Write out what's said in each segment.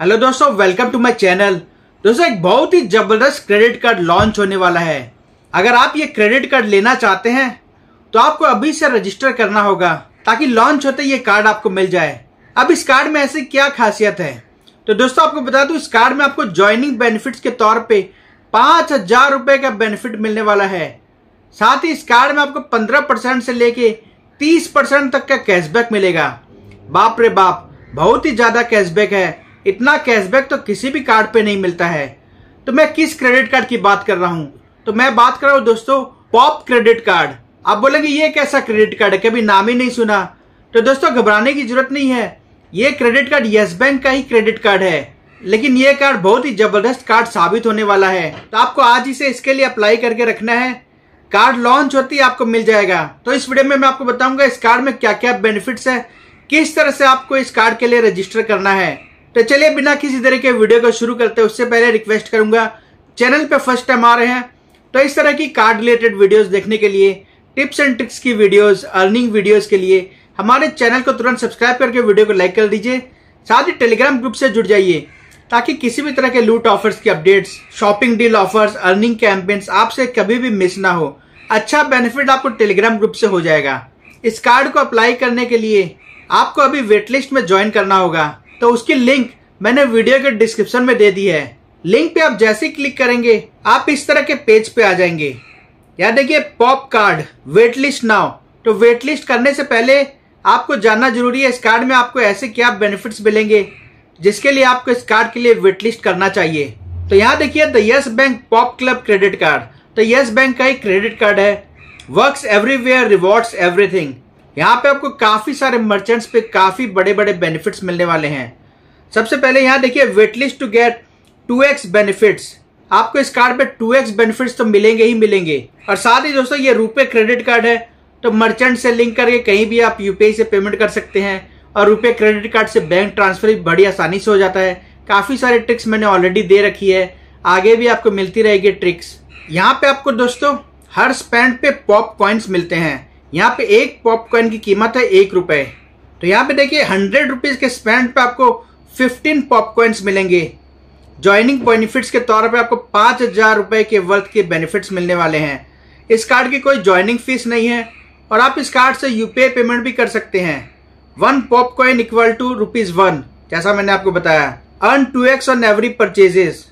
hello दोस्तों welcome to my channel दोस्तों एक बहुत ही जबरदस्त क्रेडिट कार्ड लॉन्च होने वाला है अगर आप ये क्रेडिट कार्ड लेना चाहते हैं तो आपको अभी से रजिस्टर करना होगा ताकि लॉन्च होते ये कार्ड आपको मिल जाए अब इस कार्ड में ऐसी क्या खासियत है तो दोस्तों आपको बता दू इस कार्ड में आपको ज्वाइनिंग बेनिफिट के तौर पर पांच हजार का बेनिफिट मिलने वाला है साथ ही इस कार्ड में आपको पंद्रह परसेंट से लेके तीस परसेंट तक का कैशबैक मिलेगा बाप रे बाप बहुत ही ज्यादा कैशबैक है इतना कैशबैक तो किसी भी कार्ड पे नहीं मिलता है तो मैं किस क्रेडिट कार्ड की बात कर रहा हूँ तो मैं बात कर रहा हूँ दोस्तों पॉप क्रेडिट कार्ड आप बोलेंगे ये कैसा क्रेडिट कार्ड है कभी नाम ही नहीं सुना तो दोस्तों घबराने की जरूरत नहीं है ये क्रेडिट कार्ड यस बैंक का ही क्रेडिट कार्ड है लेकिन ये कार्ड बहुत ही जबरदस्त कार्ड साबित होने वाला है तो आपको आज इसे इसके लिए अप्लाई करके रखना है कार्ड लॉन्च होती है आपको मिल जाएगा तो इस वीडियो में मैं आपको बताऊंगा इस कार्ड में क्या क्या बेनिफिट्स है किस तरह से आपको इस कार्ड के लिए रजिस्टर करना है तो चलिए बिना किसी तरह के वीडियो को शुरू करते हैं उससे पहले रिक्वेस्ट करूंगा चैनल पे फर्स्ट टाइम आ रहे हैं तो इस तरह की कार्ड रिलेटेड वीडियोस देखने के लिए टिप्स एंड ट्रिक्स की वीडियोस अर्निंग वीडियोस के लिए हमारे चैनल को तुरंत सब्सक्राइब करके वीडियो को लाइक कर दीजिए साथ ही टेलीग्राम ग्रुप से जुड़ जाइए ताकि किसी भी तरह के लूट ऑफर्स की updates shopping deal offers earning campaigns आपसे कभी भी मिस ना हो अच्छा बेनिफिट आपको टेलीग्राम ग्रुप से हो जाएगा इस कार्ड को अप्लाई करने के लिए आपको अभी वेटलिस्ट में ज्वाइन करना होगा तो उसकी लिंक मैंने वीडियो के डिस्क्रिप्शन में दे दी है लिंक पे आप जैसे क्लिक करेंगे आप इस तरह के पेज पे आ जाएंगे या देखिए Pop card wait list now तो वेट लिस्ट करने से पहले आपको जानना जरूरी है इस कार्ड में आपको ऐसे क्या बेनिफिट्स मिलेंगे जिसके लिए आपको इस कार्ड के लिए वेट लिस्ट करना चाहिए तो यहाँ देखिए the Yes Bank Pop club credit card तो यस बैंक का एक क्रेडिट कार्ड है वर्क्स एवरीवेयर रिवॉर्ड्स एवरीथिंग यहाँ पे आपको काफी सारे मर्चेंट्स पे काफी बड़े बड़े बेनिफिट्स मिलने वाले हैं सबसे पहले यहाँ देखिए waitlist to get two X benefits आपको इस कार्ड पे टू एक्स बेनिफिट्स तो मिलेंगे ही मिलेंगे और साथ ही दोस्तों ये रुपए क्रेडिट कार्ड है तो मर्चेंट से लिंक करके कहीं भी आप यूपीआई से पेमेंट कर सकते हैं और रुपए क्रेडिट कार्ड से बैंक ट्रांसफर भी बड़ी आसानी से हो जाता है काफी सारे ट्रिक्स मैंने ऑलरेडी दे रखी है आगे भी आपको मिलती रहेगी ट्रिक्स यहाँ पे आपको दोस्तों हर स्पेंड पे पॉप कॉइन्स मिलते हैं यहाँ पे एक पॉपकॉर्न की कीमत है एक रुपए तो यहाँ पे देखिए हंड्रेड रुपीज के स्पेंड पे आपको फिफ्टीन पॉपकॉर्न्स मिलेंगे ज्वाइनिंग बेनिफिट्स के तौर पे आपको पाँच हजार रुपए के वर्थ के बेनिफिट्स मिलने वाले हैं इस कार्ड की कोई ज्वाइनिंग फीस नहीं है और आप इस कार्ड से यूपीआई पेमेंट भी कर सकते हैं one popcoin equal to rupees one जैसा मैंने आपको बताया earn two X on every purchases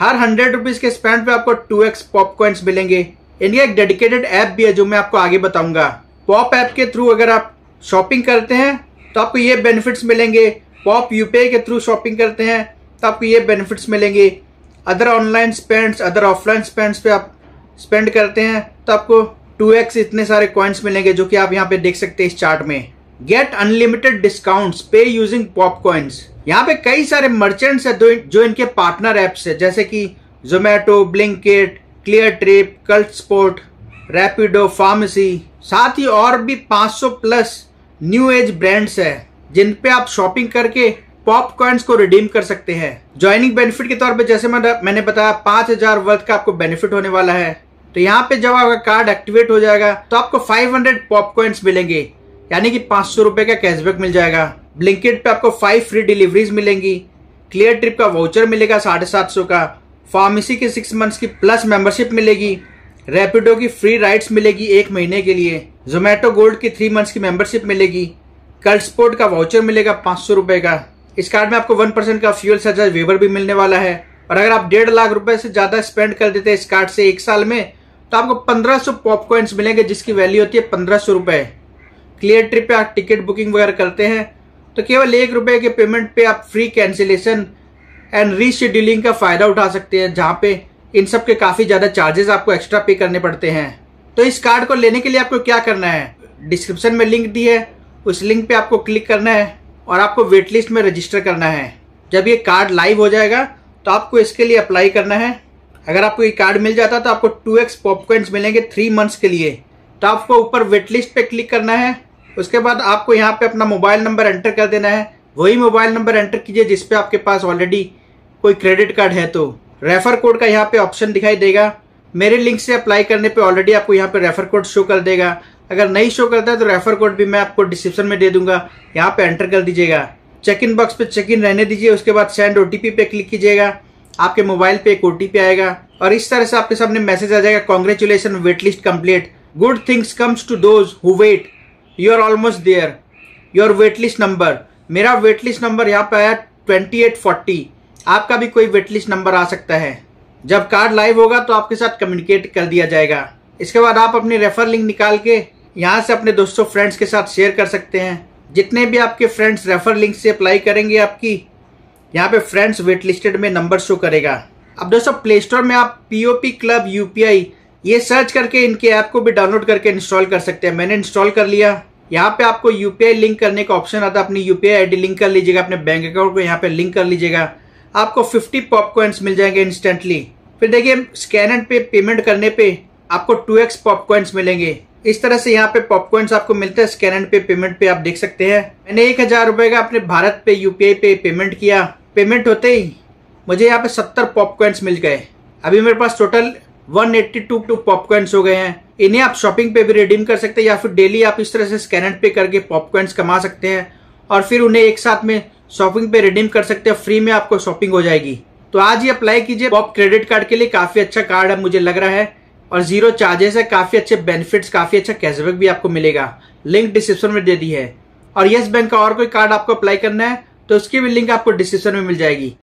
हर हंड्रेड रुपीज के स्पेंड पे आपको टू एक्स पॉपकॉइन्स मिलेंगे इंडिया एक डेडिकेटेड ऐप भी है जो मैं आपको आगे बताऊंगा पॉप ऐप के थ्रू अगर आप शॉपिंग करते हैं तो आपको ये बेनिफिट्स मिलेंगे पॉप यूपीआई के थ्रू शॉपिंग करते हैं तो आपको ये बेनिफिट्स मिलेंगे other online spends other offline spends पे आप स्पेंड करते हैं तो आपको 2x इतने सारे कॉइन्स मिलेंगे जो कि आप यहाँ पे देख सकते हैं इस चार्ट में गेट अनलिमिटेड डिस्काउंट पे यूजिंग पॉप कॉइन्स यहाँ पे कई सारे मर्चेंट्स है जो इनके पार्टनर एप्स है जैसे कि Zomato Blinkit Cleartrip Cult sport Rapido PharmEasy साथ ही और भी 500 प्लस न्यू एज ब्रांड्स है जिन पे आप शॉपिंग करके पॉप कॉइन्स को रिडीम कर सकते हैं ज्वाइनिंग बेनिफिट के तौर पे जैसे मैंने बताया पांच हजार वर्थ का आपको बेनिफिट होने वाला है तो यहाँ पे जब आपका कार्ड एक्टिवेट हो जाएगा तो आपको 500 पॉपकॉइंस मिलेंगे यानी कि पांच सौ रुपए का कैशबैक मिल जाएगा ब्लिंकिट पे आपको फाइव फ्री डिलीवरीज मिलेंगी क्लियर ट्रिप का वाउचर मिलेगा साढ़े सात सौ का फार्मेसी की सिक्स मंथ्स की प्लस मेंबरशिप मिलेगी रेपिडो की फ्री राइड्स मिलेगी एक महीने के लिए जोमेटो गोल्ड की थ्री मंथ्स की मेंबरशिप मिलेगी कल्सपोर्ट का वाउचर मिलेगा पाँच सौ रुपये का इस कार्ड में आपको वन परसेंट का फ्यूल सजाज वेबर भी मिलने वाला है और अगर आप डेढ़ लाख रुपए से ज़्यादा स्पेंड कर देते हैं इस कार्ड से एक साल में तो आपको पंद्रह सौ पॉपकॉइन्स मिलेंगे जिसकी वैल्यू होती है पंद्रह सौ रुपये क्लियर ट्रिप पर आप टिकट बुकिंग वगैरह करते हैं तो केवल एक रुपये के पेमेंट पे आप फ्री कैंसिलेशन एंड रीशेड्यूलिंग का फ़ायदा उठा सकते हैं जहाँ पे इन सब के काफ़ी ज़्यादा चार्जेस आपको एक्स्ट्रा पे करने पड़ते हैं तो इस कार्ड को लेने के लिए आपको क्या करना है डिस्क्रिप्शन में लिंक दी है उस लिंक पे आपको क्लिक करना है और आपको वेट लिस्ट में रजिस्टर करना है जब ये कार्ड लाइव हो जाएगा तो आपको इसके लिए अप्लाई करना है अगर आपको ये कार्ड मिल जाता तो आपको टू एक्स पॉपकॉइंस मिलेंगे थ्री मंथ्स के लिए तो आपको ऊपर वेट लिस्ट पे क्लिक करना है उसके बाद आपको यहाँ पे अपना मोबाइल नंबर एंटर कर देना है वही मोबाइल नंबर एंटर कीजिए जिसपे आपके पास ऑलरेडी कोई क्रेडिट कार्ड है तो रेफर कोड का यहाँ पे ऑप्शन दिखाई देगा मेरे लिंक से अप्लाई करने पे ऑलरेडी आपको यहाँ पे रेफर कोड शो कर देगा अगर नहीं शो करता है तो रेफर कोड भी मैं आपको डिस्क्रिप्शन में दे दूंगा यहाँ पे एंटर कर दीजिएगा चेक इन बॉक्स पे चेक इन रहने दीजिए उसके बाद सेंड ओ पे क्लिक कीजिएगा आपके मोबाइल पे एक ओ आएगा और इस तरह से आपके सामने मैसेज आ जाएगा congratulation wait list complete good things comes to those who wait you are almost there your wait list number मेरा वेट लिस्ट नंबर यहाँ पे आया ट्वेंटी एट फोर्टी आपका भी कोई वेटलिस्ट नंबर आ सकता है जब कार्ड लाइव होगा तो आपके साथ कम्युनिकेट कर दिया जाएगा इसके बाद आप अपनी रेफर लिंक निकाल के यहाँ से अपने दोस्तों फ्रेंड्स के साथ शेयर कर सकते हैं जितने भी आपके फ्रेंड्स रेफर लिंक से अप्लाई करेंगे आपकी यहाँ पे फ्रेंड्स वेट लिस्टेड में नंबर शो करेगा अब दोस्तों प्ले स्टोर में आप P O P club U P I ये सर्च करके इनके ऐप को भी डाउनलोड करके इंस्टॉल कर सकते हैं मैंने इंस्टॉल कर लिया यहाँ पे आपको यूपीआई लिंक करने का ऑप्शन आता है अपनी यूपीआई आई लिंक कर लीजिएगा अपने बैंक अकाउंट को यहाँ पे लिंक कर लीजिएगा आपको 50 पॉपकॉइंस मिल जाएंगे इंस्टेंटली फिर देखिए एंड पे पेमेंट करने पे आपको 2x पॉपकॉइंस मिलेंगे इस तरह से यहाँ पे पॉपकॉइंस आपको मिलते हैं स्कैन एंड पे पेमेंट पे आप देख सकते हैं मैंने एक हजार रुपए का अपने भारत पे यूपीआई पे पेमेंट किया पेमेंट होते ही मुझे यहाँ पे सत्तर पॉपकॉइंस मिल गए अभी मेरे पास total one eighty two two popcoins हो गए हैं इन्हें आप शॉपिंग पे भी रिडीम कर सकते हैं या फिर डेली आप इस तरह से स्कैन एंड पे करके पॉपकॉइंस कमा सकते हैं और फिर उन्हें एक साथ में शॉपिंग पे रिडीम कर सकते हैं फ्री में आपको शॉपिंग हो जाएगी तो आज ही अप्लाई कीजिए पॉप क्रेडिट कार्ड के लिए काफी अच्छा कार्ड है मुझे लग रहा है और जीरो चार्जेस है काफी अच्छे बेनिफिट्स काफी अच्छा कैशबैक भी आपको मिलेगा लिंक डिस्क्रिप्शन में दे दी है और येस बैंक का और कोई कार्ड आपको अप्लाई करना है तो उसकी भी लिंक आपको डिस्क्रिप्शन में मिल जाएगी